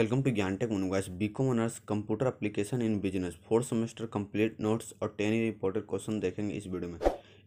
welcome to Gyan tech मनुगा B com honours computer application in business fourth semester complete notes और ten year important question देखेंगे इस video में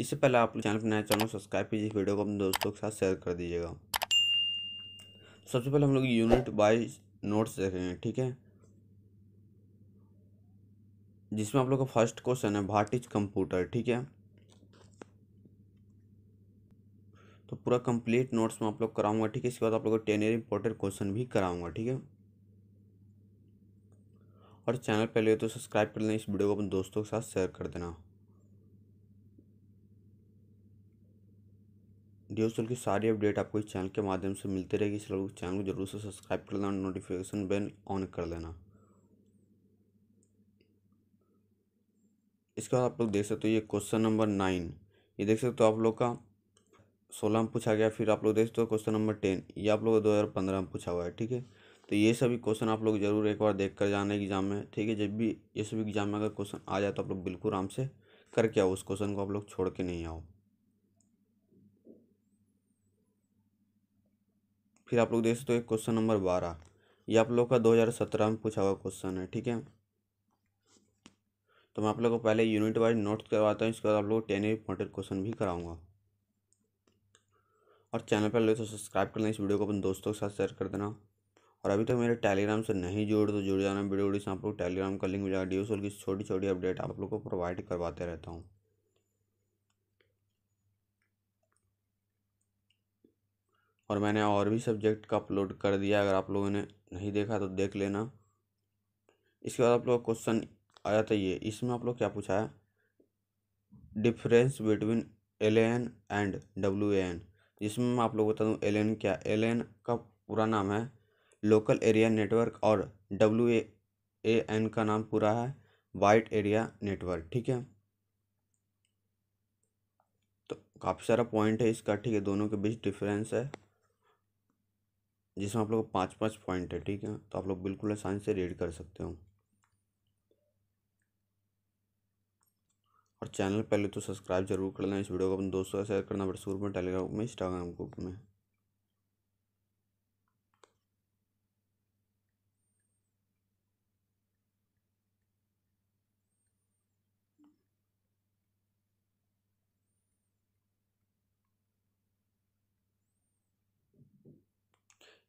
इससे पहले आप चैनल पर नया चैनल सब्सक्राइब कीजिए वीडियो को अपने दोस्तों के साथ शेयर कर दीजिएगा सबसे पहले हम लोग यूनिट वाइज नोट्स देखेंगे ठीक है जिसमें आप लोग का फर्स्ट क्वेश्चन है भाट इज कंप्यूटर ठीक है तो पूरा कंप्लीट नोट्स में आप लोग कराऊंगा ठीक है इसके बाद आप लोग को टेन ईयर इंपॉर्टेंट क्वेश्चन भी कराऊंगा ठीक है और चैनल पहले तो सब्सक्राइब कर लेना इस वीडियो को अपने दोस्तों के साथ शेयर कर देना डी की सारी अपडेट आपको इस चैनल के माध्यम से मिलती रहेगी इस चैनल को जरूर से सब्सक्राइब कर लेना नोटिफिकेशन बेल ऑन कर लेना इसके बाद आप लोग देख सकते हो ये क्वेश्चन नंबर नाइन ये देख सकते हो आप लोग का सोलह में पूछा गया फिर आप लोग देख सकते हो क्वेश्चन नंबर टेन ये आप लोग का दो हज़ार पंद्रह में पूछा हुआ है ठीक है तो ये सभी क्वेश्चन आप लोग ज़रूर एक बार देख कर जाना एग्ज़ाम में ठीक है जब भी ये सभी एग्ज़ाम में अगर क्वेश्चन आ जाए तो आप लोग बिल्कुल आराम से करके आओ उस क्वेश्चन को आप लोग छोड़ के नहीं आओ फिर आप लोग देख सकते हो एक क्वेश्चन नंबर बारह ये आप लोग का दो हज़ार सत्रह में पूछा हुआ क्वेश्चन है ठीक है तो मैं आप लोग को पहले यूनिट वाइज नोट्स करवाता हूँ इसके बाद आप लोग टेन इंपॉर्टेंट क्वेश्चन भी कराऊंगा और चैनल पर लोग तो सब्सक्राइब कर लें इस वीडियो को अपने दोस्तों के साथ शेयर कर देना और अभी तक तो मेरे टेलीग्राम से नहीं जुड़ तो जुड़ जाना वीडियो वीडियो से आप लोग टेलीग्राम का लिंक मिला डी की छोटी छोटी अपडेट आप लोग को प्रोवाइड करवाते रहता हूँ और मैंने और भी सब्जेक्ट का अपलोड कर दिया अगर आप लोगों ने नहीं देखा तो देख लेना इसके बाद आप लोग क्वेश्चन आया था ये इसमें आप लोग क्या पूछा है difference between L N and W N जिसमें मैं आप लोग बता दूँ एल एन क्या एल एन का पूरा नाम है लोकल एरिया नेटवर्क और डब्ल्यू ए एन का नाम पूरा है वाइट एरिया नेटवर्क ठीक है तो काफ़ी सारा पॉइंट है इसका ठीक है दोनों के बीच डिफरेंस है जिसमें आप लोग पाँच पाँच पॉइंट है ठीक है तो आप लोग बिल्कुल आसानी से रीड कर सकते हो और चैनल पहले तो सब्सक्राइब जरूर कर लेना इस वीडियो को अपने दोस्तों से शेयर करना सूर में टेलीग्राम में इंस्टाग्राम ग्रुप में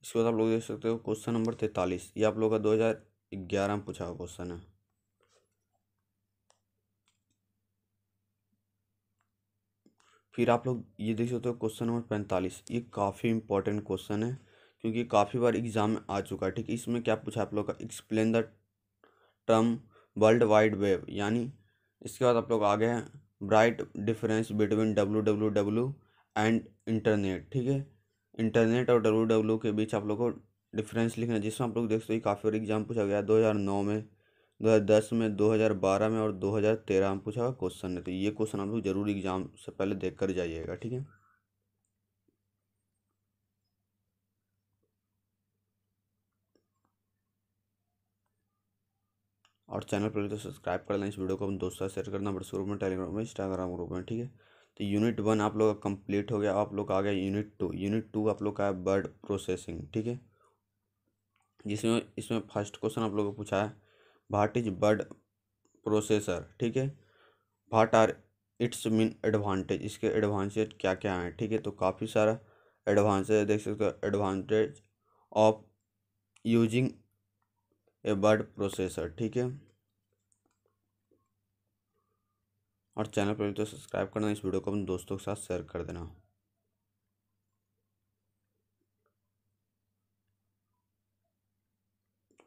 इसके बाद आप लोग देख सकते हो क्वेश्चन नंबर तैतालीस ये आप लोग का दो हज़ार ग्यारह में पूछा हुआ क्वेश्चन है फिर आप लोग ये देख सकते हो क्वेश्चन नंबर पैंतालीस ये काफ़ी इंपॉर्टेंट क्वेश्चन है क्योंकि काफ़ी बार एग्जाम में आ चुका है ठीक है इसमें क्या पूछा आप लोग का explain the term world wide web यानी इसके बाद आप लोग आ गए हैं bright difference between W W W and internet ठीक है इंटरनेट और डब्ल्यू डब्ल्यू के बीच आप लोग को डिफरेंस लिखना है जिसमें आप लोग देख सकते हो काफ़ी बार एग्जाम पूछा गया दो हज़ार नौ में दो हज़ार दस में दो हज़ार बारह में और दो हज़ार तेरह में पूछा हुआ क्वेश्चन है तो ये क्वेश्चन आप लोग जरूर एग्जाम से पहले देख कर जाइएगा ठीक है और चैनल पर तो सब्सक्राइब कर लें इस वीडियो को अपने दोस्तों से शेयर करना ग्रुप में टेलीग्राम में इंस्टाग्राम ग्रुप में ठीक है तो यूनिट वन आप लोग का कंप्लीट हो गया आप लोग का आ गया यूनिट टू यूनिट टू आप लोग का है बर्ड प्रोसेसिंग ठीक है जिसमें इसमें फर्स्ट क्वेश्चन आप लोगों को पूछा है भाट इज बर्ड प्रोसेसर ठीक है what are its mean advantage इसके एडवांटेज क्या क्या हैं ठीक है तो काफ़ी सारा एडवांटेज देख सकते हो advantage of using a word processor ठीक है और चैनल पर तो सब्सक्राइब करना इस वीडियो को अपने दोस्तों के साथ शेयर कर देना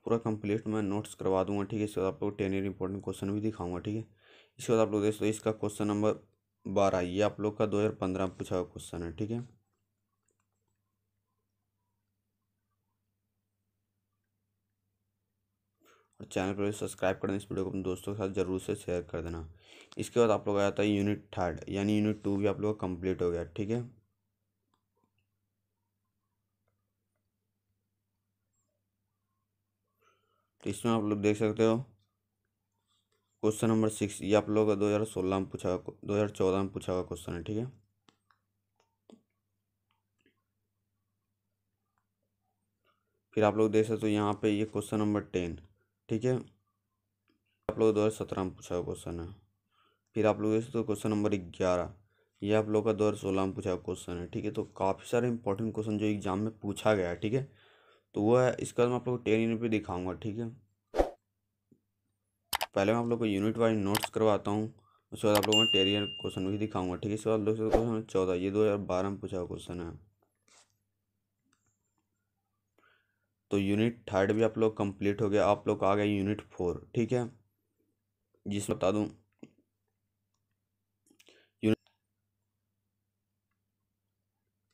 पूरा कंप्लीट मैं नोट्स करवा दूंगा ठीक है इसके बाद आप लोग टेन ईयर इंपॉर्टेंट क्वेश्चन भी दिखाऊंगा ठीक है इसके बाद आप लोग देख सकते इसका क्वेश्चन नंबर बारह ये आप लोग का दो हज़ार पंद्रह में पूछा हुआ क्वेश्चन है ठीक है और चैनल पर भी सब्सक्राइब कर देना इस वीडियो को अपने दोस्तों के साथ जरूर से शेयर कर देना इसके बाद आप लोग आ जाता है यूनिट थर्ड यानी यूनिट टू भी आप लोग का कंप्लीट हो गया ठीक है तो इसमें आप लोग देख सकते हो क्वेश्चन नंबर सिक्स ये आप लोगों का दो हज़ार सोलह में पूछा हुआ दो हज़ार चौदह में पूछा हुआ क्वेश्चन है ठीक है फिर आप लोग देख सकते हो यहाँ पे ये क्वेश्चन नंबर टेन ठीक है आप लोग दो हज़ार सत्रह में पूछा हुआ क्वेश्चन है फिर आप लोग तो क्वेश्चन नंबर ग्यारह ये आप लोग का दो हज़ार सोलह में पूछा हुआ क्वेश्चन है ठीक है तो काफ़ी सारे इंपॉर्टेंट क्वेश्चन जो एग्जाम में पूछा गया है ठीक है तो वो है इसका तो मैं आप लोग को टेन यूनिट पर दिखाऊँगा ठीक है पहले मैं आप लोग को यूनिट वाइज नोट्स करवाता हूँ उसके बाद आप लोगों को टेरियर क्वेश्चन भी दिखाऊंगा ठीक है इसके बाद दोस्तों क्वेश्चन चौदह ये दो हज़ार बारह में पूछा हुआ क्वेश्चन है तो यूनिट थर्ड भी आप लोग कंप्लीट हो गया आप लोग आ गए यूनिट फोर ठीक है जिसमें बता दूँ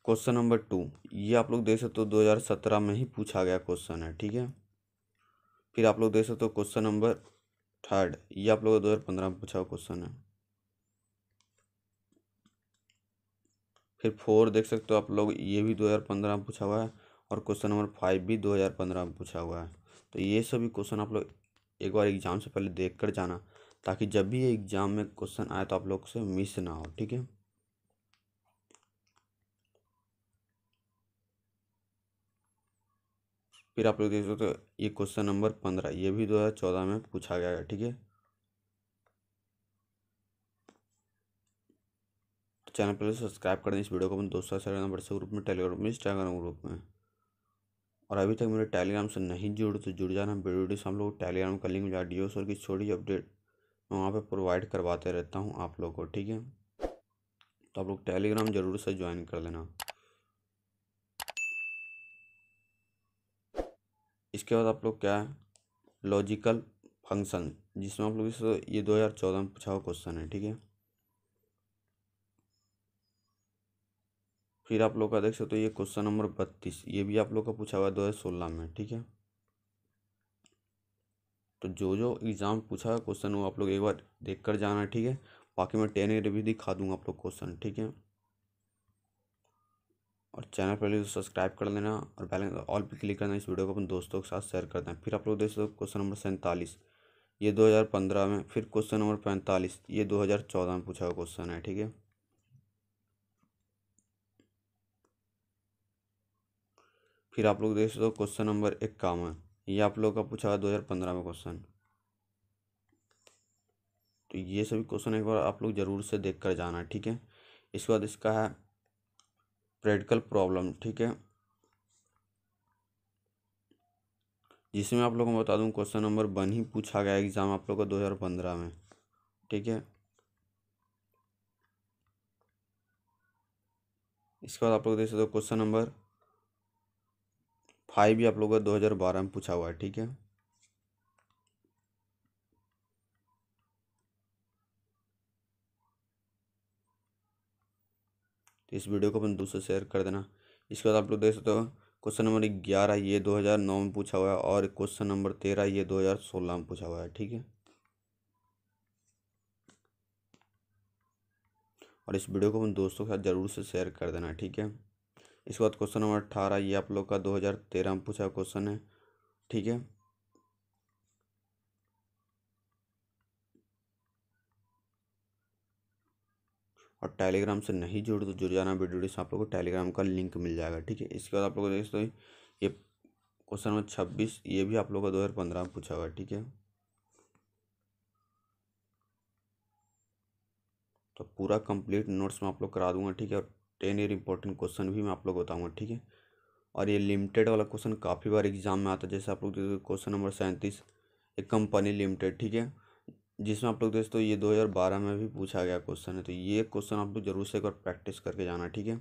क्वेश्चन नंबर टू ये आप लोग देख सकते हो 2017 में ही पूछा गया क्वेश्चन है ठीक है फिर आप लोग देख सकते हो क्वेश्चन नंबर थर्ड ये आप लोग 2015 में पूछा हुआ क्वेश्चन है फिर फोर देख सकते हो आप लोग ये भी 2015 में पूछा हुआ है और क्वेश्चन नंबर फाइव भी 2015 में पूछा हुआ है तो ये सभी क्वेश्चन आप लोग एक बार एग्ज़ाम से पहले देख कर जाना ताकि जब भी एग्ज़ाम में क्वेश्चन आए तो आप लोग से मिस ना हो ठीक है फिर आप लोग देख सकते हो ये क्वेश्चन नंबर पंद्रह ये भी दो हज़ार चौदह में पूछा गया है ठीक है चैनल तो पर सब्सक्राइब कर दें इस वीडियो को अपने दोस्तों से नंबर ग्रुप में टेलीग्राम में इंस्टाग्राम ग्रुप में और अभी तक मेरे टेलीग्राम से नहीं जुड़े तो जुड़ जाना वीडियो हम लोग टेलीग्राम का लिंक डी की छोटी अपडेट मैं वहाँ पर प्रोवाइड करवाते रहता हूँ आप लोग को ठीक है तो आप लोग टेलीग्राम जरूर से ज्वाइन कर लेना इसके बाद आप लोग क्या है लॉजिकल फंक्शन जिसमें आप लोग इस ये 2014 में पूछा हुआ क्वेश्चन है ठीक है फिर आप लोग का देख सकते हो ये क्वेश्चन नंबर बत्तीस ये भी आप लोग का पूछा हुआ है दो हज़ार सोलह में ठीक है तो जो जो एग्ज़ाम पूछा है क्वेश्चन वो आप लोग एक बार देख कर जाना ठीक है बाकी मैं टेन एट भी दिखा दूंगा आप लोग क्वेश्चन ठीक है और चैनल पहले तो सब्सक्राइब कर लेना और पहले ऑल पर क्लिक करना इस वीडियो को अपने दोस्तों के साथ शेयर करना है फिर आप लोग देख सकते हो क्वेश्चन नंबर सैंतालीस ये पंद्रह में फिर क्वेश्चन नंबर पैंतालीस ये चौदह में पूछा हुआ क्वेश्चन है ठीक है फिर आप लोग देख सकते हो क्वेश्चन नंबर इक्यावन ये आप लोग का पूछा दो हज़ार पंद्रह में क्वेश्चन तो ये सभी क्वेश्चन एक बार आप लोग ज़रूर से देख कर जाना ठीक है इसके बाद इसका है प्रैक्टिकल प्रॉब्लम ठीक है जिसमें आप लोगों को बता दूं क्वेश्चन नंबर वन ही पूछा गया एग्ज़ाम आप लोग का दो हज़ार पंद्रह में ठीक है इसके बाद आप लोग देख सकते हो क्वेश्चन नंबर फाइव भी आप लोगों का बारह में पूछा हुआ है ठीक है तो इस वीडियो को अपन दूसरे शेयर कर देना इसके बाद आप लोग देख सकते हो क्वेश्चन नंबर ग्यारह ये दो हजार नौ में पूछा हुआ है और क्वेश्चन नंबर तेरह ये दो हजार सोलह में पूछा हुआ है ठीक है और इस वीडियो को अपन दोस्तों के साथ ज़रूर से शेयर कर देना ठीक है इसके बाद क्वेश्चन नंबर अठारह ये आप लोग का दो हज़ार तेरह में पूछा क्वेश्चन है ठीक है और टेलीग्राम से नहीं जुड़ तो जुड़ जाना वीडियो से आप लोग को टेलीग्राम का लिंक मिल जाएगा ठीक है इसके बाद आप लोग देखो ये क्वेश्चन नंबर छब्बीस ये भी आप लोग का दो हज़ार पंद्रह में पूछा हुआ ठीक है तो पूरा कंप्लीट नोट्स मैं आप लोग करा दूंगा ठीक है और टेन ईयर इंपॉर्टेंट क्वेश्चन भी मैं आप लोग बताऊँगा ठीक है और ये लिमिटेड वाला क्वेश्चन काफ़ी बार एग्जाम में आता है जैसे आप लोग देखते क्वेश्चन नंबर सैंतीस एक कंपनी लिमिटेड ठीक है जिसमें आप लोग दोस्तों ये दो हजार बारह में भी पूछा गया क्वेश्चन है तो ये क्वेश्चन आप लोग जरूर से एक बार प्रैक्टिस करके जाना ठीक है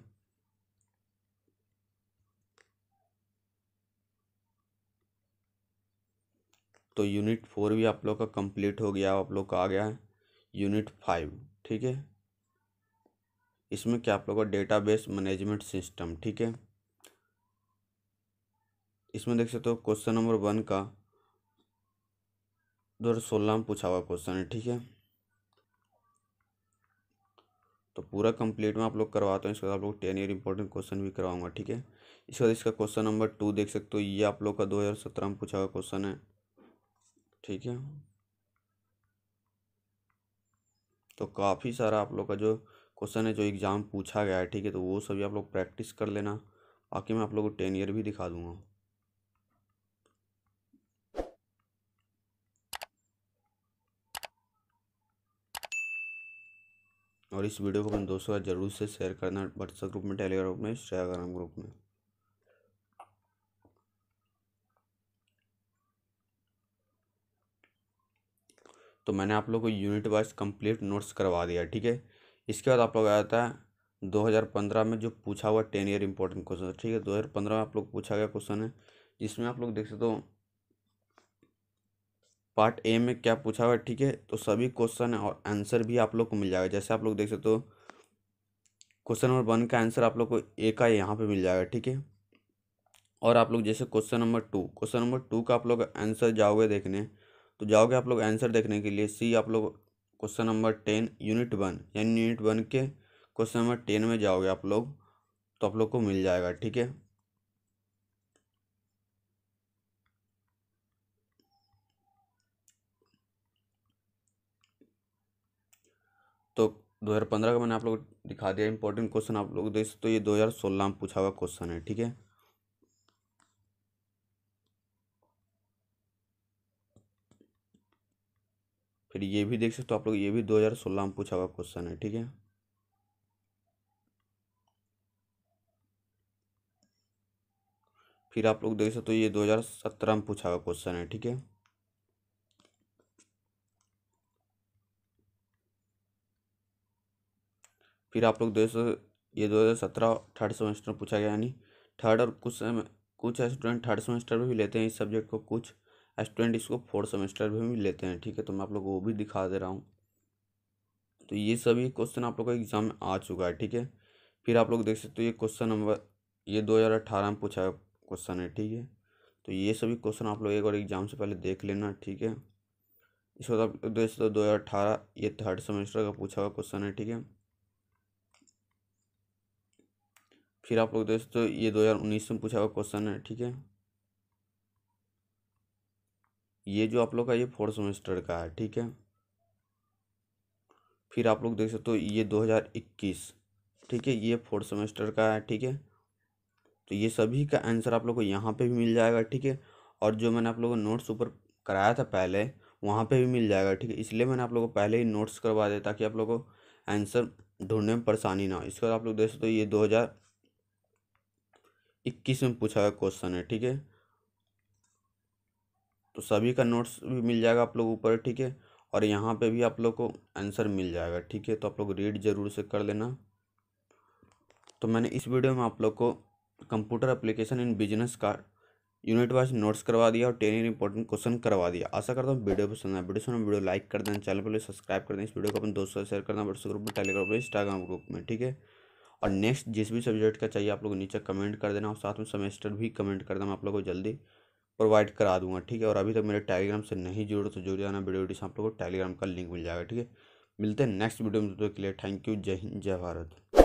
तो यूनिट फोर भी आप लोग का कंप्लीट हो गया आप लोग का आ गया है यूनिट फाइव ठीक है इसमें क्या आप लोगों का बेस मैनेजमेंट सिस्टम ठीक है इसमें देख सकते हो क्वेश्चन नंबर वन का दो हज़ार सोलह में पूछा हुआ क्वेश्चन है ठीक है तो पूरा कंप्लीट में आप लोग करवाता हूँ इसके बाद आप लोग टेन ईयर इंपॉर्टेंट क्वेश्चन भी करवाऊंगा ठीक है इसके बाद इसका क्वेश्चन नंबर टू देख सकते हो ये आप लोग का दो हज़ार सत्रह में पूछा हुआ क्वेश्चन है ठीक है तो काफ़ी सारा आप लोग का जो क्वेश्चन है जो एग्ज़ाम पूछा गया है ठीक है तो वो सभी आप लोग प्रैक्टिस कर लेना बाकी मैं आप लोगों को टेन ईयर भी दिखा दूंगा और इस वीडियो को अपने दोस्तों का जरूर से शेयर करना व्हाट्सएप ग्रुप में टेलीग्राम ग्रुप में इंस्टाग्राम ग्रुप में तो मैंने आप लोग को यूनिट वाइज कंप्लीट नोट्स करवा दिया ठीक है इसके बाद आप लोग आया था 2015 में जो पूछा हुआ टेन ईयर इंपॉर्टेंट क्वेश्चन है ठीक है 2015 में आप लोग पूछा गया क्वेश्चन है जिसमें आप लोग देख सकते हो पार्ट ए में क्या पूछा हुआ है ठीक है तो सभी क्वेश्चन और आंसर भी आप लोग को मिल जाएगा जैसे आप लोग देख सकते हो क्वेश्चन नंबर वन का आंसर आप लोग को ए का यहाँ पे मिल जाएगा ठीक है और आप लोग जैसे question number two question number two का आप लोग आंसर जाओगे देखने तो जाओगे आप लोग आंसर देखने के लिए सी आप लोग question number ten unit one यानी यूनिट वन के क्वेश्चन नंबर टेन में जाओगे आप लोग तो आप लोग को मिल जाएगा ठीक है तो 2015 का मैंने आप लोग दिखा दिया इंपॉर्टेंट क्वेश्चन आप लोग देख सकते हो तो ये 2016 में पूछा हुआ क्वेश्चन है ठीक है फिर ये भी देख सकते हो आप लोग ये भी 2016 में पूछा हुआ क्वेश्चन है ठीक है फिर आप लोग देख सकते हो ये 2017 में पूछा हुआ क्वेश्चन है ठीक है फिर आप लोग देख सकते ये 2017 थर्ड सेमेस्टर में पूछा गया यानी थर्ड और कुछ कुछ स्टूडेंट थर्ड सेमेस्टर में भी लेते हैं इस सब्जेक्ट को कुछ स्टूडेंट इसको फोर्थ सेमेस्टर में भी लेते हैं ठीक है तो मैं आप लोग को वो भी दिखा दे रहा हूँ तो ये सभी क्वेश्चन आप लोग का एग्ज़ाम में आ चुका है ठीक है फिर आप लोग देख सकते हो ये क्वेश्चन नंबर ये दो हज़ार अट्ठारह में पूछा क्वेश्चन है ठीक है तो ये सभी क्वेश्चन आप लोग एक बार एग्ज़ाम से पहले देख लेना ठीक है इस बाद आप देख सकते हो दो हज़ार अट्ठारह ये थर्ड सेमेस्टर का पूछा हुआ क्वेश्चन है ठीक है फिर आप लोग देख सकते हो ये दो हज़ार उन्नीस में पूछा हुआ क्वेश्चन है ठीक है ये जो आप लोग का ये फोर्थ सेमेस्टर का है ठीक है फिर आप लोग देख सकते हो ये 2021 ठीक है ये फोर्थ सेमेस्टर का है ठीक है तो ये सभी का आंसर आप लोग को यहाँ पे भी मिल जाएगा ठीक है और जो मैंने आप लोगों को नोट्स ऊपर कराया था पहले वहाँ पे भी मिल जाएगा ठीक है इसलिए मैंने आप लोगों को पहले ही नोट्स करवा दिया ताकि आप लोग को आंसर ढूंढने में परेशानी ना हो इसके बाद आप लोग देख सकते हो ये दो हज़ार इक्कीस में पूछा हुआ क्वेश्चन है ठीक है तो सभी का नोट्स भी मिल जाएगा आप लोग ऊपर ठीक है और यहाँ पे भी आप लोग को आंसर मिल जाएगा ठीक है तो आप लोग रीड ज़रूर से कर लेना तो मैंने इस वीडियो में आप लोग को कंप्यूटर एप्लीकेशन इन बिजनेस का यूनिट वाइज नोट्स करवा दिया और टेन इंपॉर्टेंट क्वेश्चन करवा दिया आशा करता हूँ वीडियो पसंद आए वीडियो सुना वीडियो लाइक कर देना चैनल पर सब्सक्राइब कर दें इस वीडियो को अपने दोस्तों से शेयर करना व्हाट्सएप ग्रुप में टेलीग्राम पर इंस्टाग्राम ग्रुप में ठीक है और नेक्स्ट जिस भी सब्जेक्ट का चाहिए आप लोग नीचे कमेंट कर देना और साथ में सेमेस्टर भी कमेंट कर देना आप लोग को जल्दी प्रोवाइड करा दूंगा ठीक है और अभी तक तो मेरे टेलीग्राम से नहीं जुड़ो तो जुड़ जाना वीडियो डिस आप लोग को टेलीग्राम का लिंक मिल जाएगा ठीक है मिलते हैं नेक्स्ट वीडियो में तो के लिए थैंक यू जय हिंद जय भारत